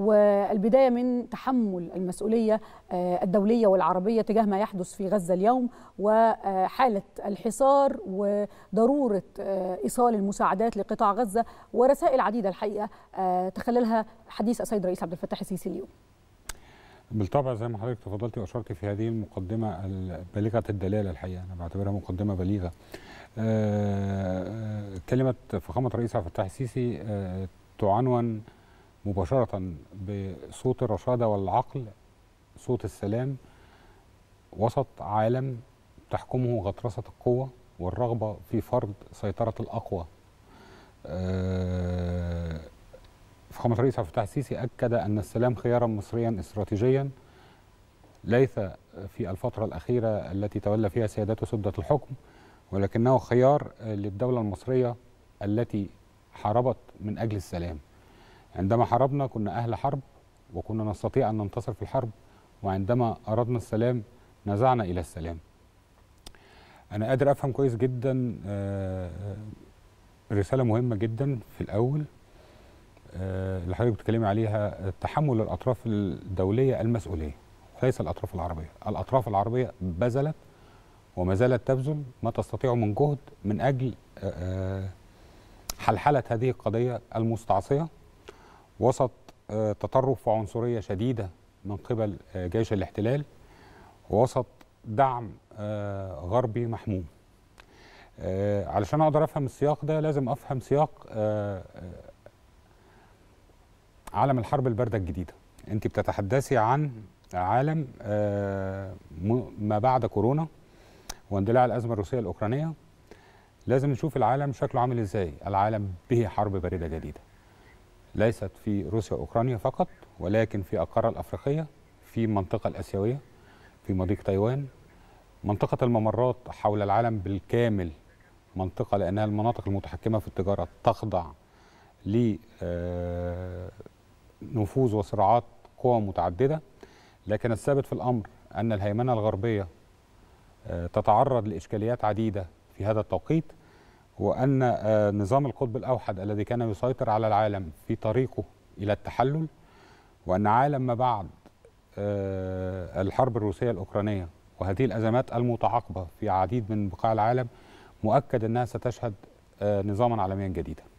والبداية من تحمل المسؤولية آه، الدولية والعربية تجاه ما يحدث في غزة اليوم وحالة الحصار وضرورة آه، إيصال المساعدات لقطاع غزة ورسائل عديدة الحقيقة آه، تخللها حديث السيد رئيس عبد الفتاح السيسي اليوم بالطبع زي ما حضرتك تفضلت واشرت في هذه المقدمه بالغه الدلاله الحقيقه انا بعتبرها مقدمه بليغه. كلمه فخامه رئيس عبد الفتاح السيسي تعنون مباشرة بصوت الرشادة والعقل صوت السلام وسط عالم تحكمه غطرسة القوة والرغبة في فرض سيطرة الأقوى آه، فخامة الرئيس عبد الفتاح السيسي أكد أن السلام خيارا مصريا استراتيجيا ليس في الفترة الأخيرة التي تولى فيها سيادته سدة الحكم ولكنه خيار للدولة المصرية التي حاربت من أجل السلام عندما حاربنا كنا أهل حرب وكنا نستطيع أن ننتصر في الحرب وعندما أردنا السلام نزعنا إلى السلام أنا قادر أفهم كويس جدا آه، آه، رسالة مهمة جدا في الأول آه، اللي حضرتك بتتكلمي عليها تحمل الأطراف الدولية المسؤولية وليس الأطراف العربية الأطراف العربية بذلت وما زالت تبذل ما تستطيع من جهد من أجل حلحلة هذه القضية المستعصية وسط آه، تطرف وعنصرية شديدة من قبل آه، جيش الاحتلال وسط دعم آه، غربي محموم علشان أقدر أفهم السياق ده لازم أفهم سياق عالم الحرب الباردة الجديدة أنت بتتحدثي عن عالم ما بعد كورونا واندلاع الأزمة الروسية الأوكرانية لازم نشوف العالم شكله عامل إزاي العالم به حرب باردة جديدة ليست في روسيا واوكرانيا فقط ولكن في القاره الافريقيه في المنطقه الاسيويه في مضيق تايوان منطقه الممرات حول العالم بالكامل منطقه لانها المناطق المتحكمه في التجاره تخضع لنفوذ آه، وصراعات قوى متعدده لكن الثابت في الامر ان الهيمنه الغربيه آه، تتعرض لاشكاليات عديده في هذا التوقيت وأن آه، نظام القطب الأوحد الذي كان يسيطر على العالم في طريقه إلى التحلل وأن عالم ما بعد آه، الحرب الروسية الأوكرانية وهذه الأزمات المتعاقبة في عديد من بقاع العالم مؤكد أنها ستشهد آه، نظاما عالميا جديدا